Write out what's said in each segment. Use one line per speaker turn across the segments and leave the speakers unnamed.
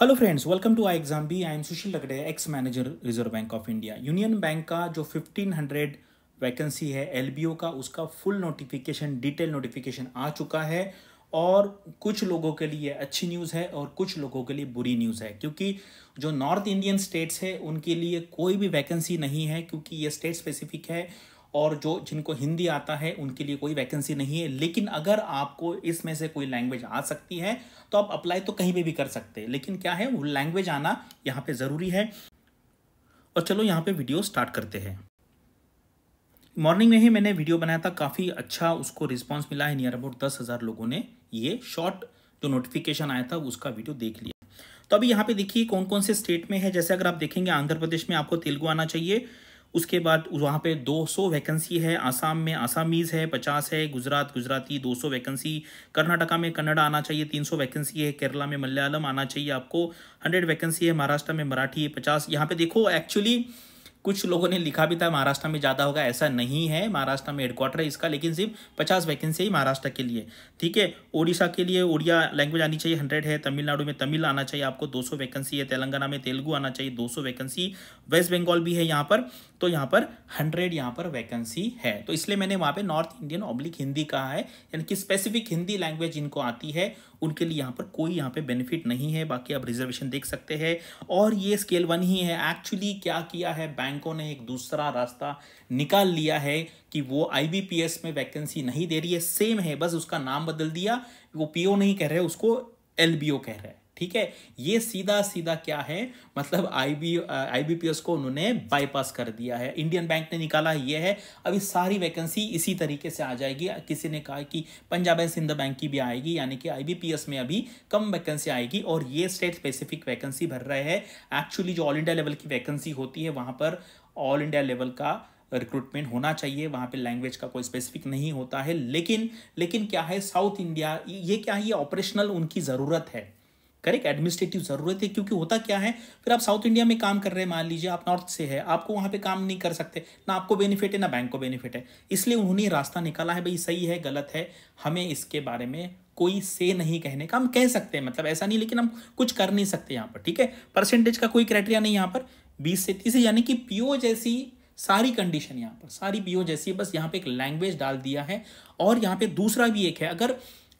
hello friends welcome to I exam B I am Sushil Lagade ex manager Reserve Bank of India Union Bank का जो 1500 vacancy है LBO का उसका full notification detail notification आ चुका है और कुछ लोगों के लिए अच्छी न्यूज़ है और कुछ लोगों के लिए बुरी न्यूज़ है क्योंकि जो नॉर्थ इंडियन स्टेट्स है उनके लिए कोई भी वैकेंसी नहीं है क्योंकि ये स्टेट स्पेसिफिक है और जो जिनको हिंदी आता है उनके लिए कोई वैकेंसी नहीं है लेकिन अगर आपको इसमें से कोई लैंग्वेज आ सकती है तो आप अप्लाई तो कहीं पर भी कर सकते हैं लेकिन क्या है वो लैंग्वेज आना यहाँ पर ज़रूरी है और चलो यहाँ पर वीडियो स्टार्ट करते हैं मॉर्निंग में ही मैंने वीडियो बनाया था काफ़ी अच्छा उसको रिस्पॉन्स मिला है नियर अबाउट दस हज़ार लोगों ने ये शॉर्ट जो नोटिफिकेशन आया था उसका वीडियो देख लिया तो अभी यहाँ पे देखिए कौन कौन से स्टेट में है जैसे अगर आप देखेंगे आंध्र प्रदेश में आपको तेलुगु आना चाहिए उसके बाद वहाँ पे 200 वैकेंसी है आसाम में आसामीज़ है 50 है गुजरात गुजराती 200 वैकेंसी कर्नाटका में कन्नड़ा आना चाहिए 300 वैकेंसी है केरला में मलयालम आना चाहिए आपको 100 वैकेंसी है महाराष्ट्र में मराठी है 50 यहाँ पे देखो एक्चुअली कुछ लोगों ने लिखा भी था महाराष्ट्र में ज़्यादा होगा ऐसा नहीं है महाराष्ट्र में हेडक्वार्टर है इसका लेकिन सिर्फ पचास वैकेंसी ही महाराष्ट्र के लिए ठीक है ओडिशा के लिए उड़िया लैंग्वेज आनी चाहिए हंड्रेड है तमिलनाडु में तमिल आना चाहिए आपको दो वैकेंसी है तेलंगाना में तेलुगू आना चाहिए दो वैकेंसी वेस्ट बंगाल भी है यहाँ पर तो यहाँ पर हंड्रेड यहाँ पर वैकेंसी है तो इसलिए मैंने वहाँ पे नॉर्थ इंडियन ऑब्लिक हिंदी कहा है यानी कि स्पेसिफिक हिंदी लैंग्वेज इनको आती है उनके लिए यहाँ पर कोई यहाँ पे बेनिफिट नहीं है बाकी आप रिजर्वेशन देख सकते हैं और ये स्केल वन ही है एक्चुअली क्या किया है बैंक बैंकों ने एक दूसरा रास्ता निकाल लिया है कि वो आईबीपीएस में वैकेंसी नहीं दे रही है सेम है बस उसका नाम बदल दिया वो पीओ नहीं कह रहे उसको एलबीओ कह रहे हैं ठीक है ये सीधा सीधा क्या है मतलब आईबी आईबीपीएस को उन्होंने बाईपास कर दिया है इंडियन बैंक ने निकाला ये है अभी सारी वैकेंसी इसी तरीके से आ जाएगी किसी ने कहा कि पंजाब एंड सिंध बैंक की भी आएगी यानी कि आईबीपीएस में अभी कम वैकेंसी आएगी और ये स्टेट स्पेसिफिक वैकेंसी भर रहे हैं एक्चुअली जो ऑल इंडिया लेवल की वैकेंसी होती है वहाँ पर ऑल इंडिया लेवल का रिक्रूटमेंट होना चाहिए वहाँ पे लैंग्वेज का कोई स्पेसिफिक नहीं होता है लेकिन लेकिन क्या है साउथ इंडिया ये क्या है ये ऑपरेशनल उनकी ज़रूरत है करेक्ट एडमिनिस्ट्रेटिव ज़रूरत है क्योंकि होता क्या है फिर आप साउथ इंडिया में काम कर रहे हैं मान लीजिए आप नॉर्थ से है आपको वहाँ पे काम नहीं कर सकते ना आपको बेनिफिट है ना बैंक को बेनिफिट है इसलिए उन्होंने रास्ता निकाला है भाई सही है गलत है हमें इसके बारे में कोई से नहीं कहने का हम कह सकते हैं मतलब ऐसा नहीं लेकिन हम कुछ कर नहीं सकते यहाँ पर ठीक है परसेंटेज का कोई क्राइटेरिया नहीं यहाँ पर बीस से तीस यानी कि पीओ जैसी सारी कंडीशन यहाँ पर सारी पीओ जैसी बस यहाँ पे एक लैंग्वेज डाल दिया है और यहाँ पे दूसरा भी एक है अगर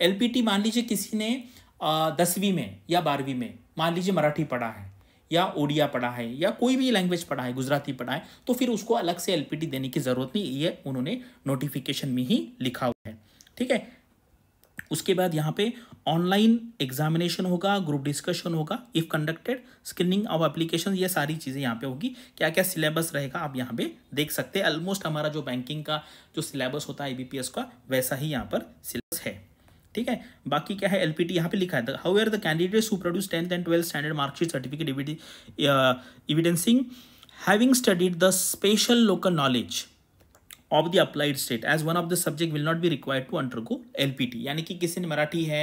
एलपीटी मान लीजिए किसी ने दसवीं में या बारहवीं में मान लीजिए मराठी पढ़ा है या ओडिया पढ़ा है या कोई भी लैंग्वेज पढ़ा है गुजराती पढ़ा है तो फिर उसको अलग से एलपीटी देने की ज़रूरत नहीं ये उन्होंने नोटिफिकेशन में ही लिखा हुआ है ठीक है उसके बाद यहाँ पे ऑनलाइन एग्जामिनेशन होगा ग्रुप डिस्कशन होगा if conducted screening of application ये सारी चीज़ें यहाँ पे होगी क्या क्या सिलेबस रहेगा आप यहाँ पे देख सकते हैं ऑलमोस्ट हमारा जो बैंकिंग का जो सिलेबस होता है आई का वैसा ही यहाँ पर ठीक है बाकी क्या है एलपीटी यहाँ पे लिखा है how are the candidates who produce tenth and twelfth standard marksheet certificate evidencing having studied the special local knowledge of the applied state as one of the subject will not be required to undergo LPT यानी कि किसी ने मराठी है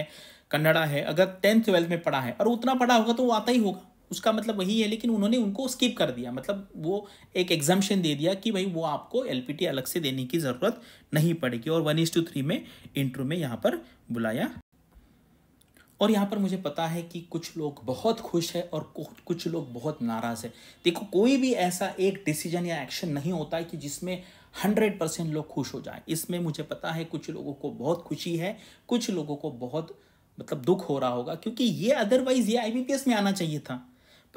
कन्नड़ा है अगर tenth twelfth में पढ़ा है और उतना पढ़ा होगा तो वो आता ही होगा उसका मतलब वही है लेकिन उन्होंने उनको स्किप कर दिया मतलब वो एक एग्जामेशन दे दिया कि भाई वो आपको एल अलग से देने की ज़रूरत नहीं पड़ेगी और वन टू थ्री में इंटरव्यू में यहाँ पर बुलाया और यहाँ पर मुझे पता है कि कुछ लोग बहुत खुश है और कुछ लोग बहुत नाराज़ है देखो कोई भी ऐसा एक डिसीजन या एक्शन नहीं होता है कि जिसमें हंड्रेड परसेंट लोग खुश हो जाए इसमें मुझे पता है कुछ लोगों को बहुत खुशी है कुछ लोगों को बहुत मतलब दुख हो रहा होगा क्योंकि ये अदरवाइज़ ये आई में आना चाहिए था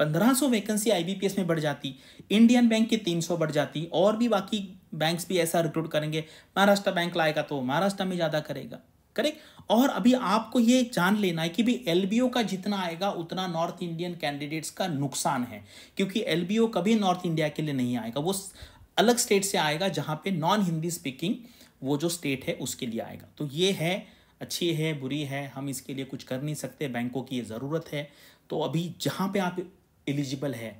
1500 वैकेंसी आईबीपीएस में बढ़ जाती इंडियन बैंक की 300 बढ़ जाती और भी बाकी बैंक्स भी ऐसा रिक्रूट करेंगे महाराष्ट्र बैंक लाएगा तो महाराष्ट्र में ज़्यादा करेगा करेक्ट और अभी आपको ये जान लेना है कि भी एलबीओ का जितना आएगा उतना नॉर्थ इंडियन कैंडिडेट्स का नुकसान है क्योंकि एलबीओ कभी नॉर्थ इंडिया के लिए नहीं आएगा वो अलग स्टेट से आएगा जहाँ पे नॉन हिंदी स्पीकिंग वो जो स्टेट है उसके लिए आएगा तो ये है अच्छी है बुरी है हम इसके लिए कुछ कर नहीं सकते बैंकों की ये ज़रूरत है तो अभी जहाँ पे आप एलिजिबल है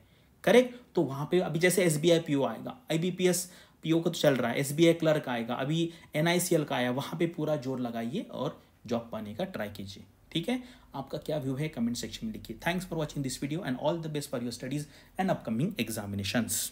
करेक्ट तो वहाँ पे अभी जैसे S B I P O आएगा I B P S P O का तो चल रहा है एस बी आई क्लर्क आएगा अभी एन आई सी एल का आया वहाँ पे पूरा जोर लगाइए और जॉब पाने का ट्राई कीजिए ठीक है आपका क्या व्यू है कमेंट सेक्शन में लिखिए thanks for watching this video and all the best for your studies and upcoming examinations